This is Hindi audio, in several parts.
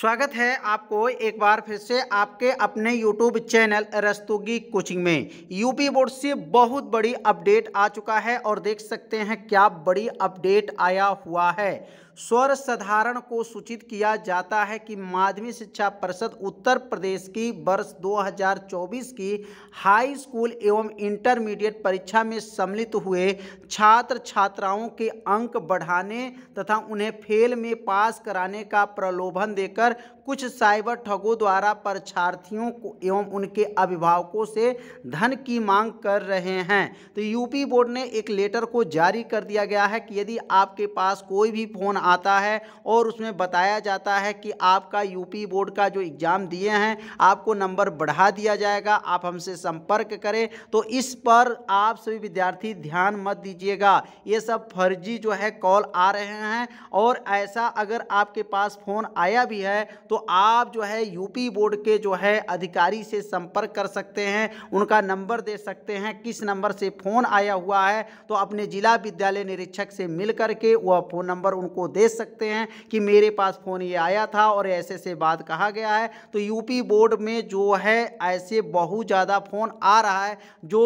स्वागत है आपको एक बार फिर से आपके अपने YouTube चैनल रस्तोगी कोचिंग में यूपी बोर्ड से बहुत बड़ी अपडेट आ चुका है और देख सकते हैं क्या बड़ी अपडेट आया हुआ है स्वर साधारण को सूचित किया जाता है कि माध्यमिक शिक्षा परिषद उत्तर प्रदेश की वर्ष 2024 की हाई स्कूल एवं इंटरमीडिएट परीक्षा में सम्मिलित हुए छात्र छात्राओं के अंक बढ़ाने तथा उन्हें फेल में पास कराने का प्रलोभन देकर कुछ साइबर ठगों द्वारा परीक्षार्थियों को एवं उनके अभिभावकों से धन की मांग कर रहे हैं तो यूपी बोर्ड ने एक लेटर को जारी कर दिया गया है कि यदि आपके पास कोई भी फोन आता है और उसमें बताया जाता है कि आपका यूपी बोर्ड का जो एग्ज़ाम दिए हैं आपको नंबर बढ़ा दिया जाएगा आप हमसे संपर्क करें तो इस पर आप सभी विद्यार्थी ध्यान मत दीजिएगा ये सब फर्जी जो है कॉल आ रहे हैं और ऐसा अगर आपके पास फ़ोन आया भी है तो आप जो है यूपी बोर्ड के जो है अधिकारी से संपर्क कर सकते हैं उनका नंबर दे सकते हैं किस नंबर से फ़ोन आया हुआ है तो अपने जिला विद्यालय निरीक्षक से मिल करके वह फ़ोन नंबर उनको दे सकते हैं कि मेरे पास फ़ोन ये आया था और ऐसे ऐसे बात कहा गया है तो यूपी बोर्ड में जो है ऐसे बहुत ज़्यादा फ़ोन आ रहा है जो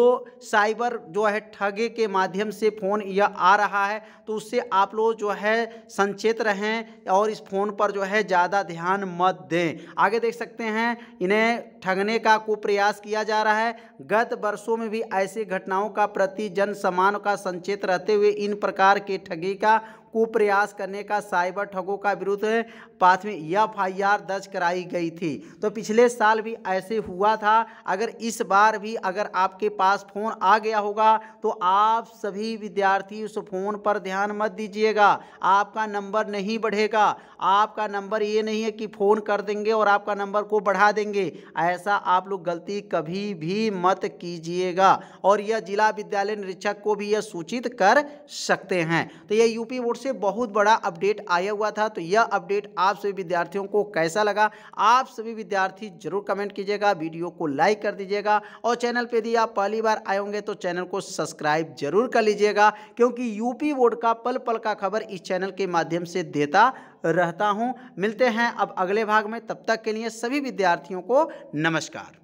साइबर जो है ठगे के माध्यम से फ़ोन यह आ रहा है तो उससे आप लोग जो है संचेत रहें और इस फ़ोन पर जो है ज़्यादा ध्यान मत दें आगे देख सकते हैं इन्हें ठगने का को प्रयास किया जा रहा है गत वर्षों में भी ऐसे घटनाओं का प्रति जन समान का संचेत रहते हुए इन प्रकार के ठगी का कुप्रयास करने करने का साइबर ठगों का विरुद्ध प्राथमिक एफ आई आर दर्ज कराई गई थी तो पिछले साल भी ऐसे हुआ था अगर इस बार भी अगर आपके पास फ़ोन आ गया होगा तो आप सभी विद्यार्थी उस फ़ोन पर ध्यान मत दीजिएगा आपका नंबर नहीं बढ़ेगा आपका नंबर ये नहीं है कि फ़ोन कर देंगे और आपका नंबर को बढ़ा देंगे ऐसा आप लोग गलती कभी भी मत कीजिएगा और यह जिला विद्यालय निरीक्षक को भी यह सूचित कर सकते हैं तो यह यूपी बोर्ड से बहुत बड़ा अपडेट आया हुआ था तो यह अपडेट आप सभी विद्यार्थियों को कैसा लगा आप सभी विद्यार्थी जरूर कमेंट कीजिएगा वीडियो को लाइक कर दीजिएगा और चैनल पर यदि आप पहली बार आए होंगे तो चैनल को सब्सक्राइब जरूर कर लीजिएगा क्योंकि यूपी बोर्ड का पल पल का खबर इस चैनल के माध्यम से देता रहता हूं मिलते हैं अब अगले भाग में तब तक के लिए सभी विद्यार्थियों को नमस्कार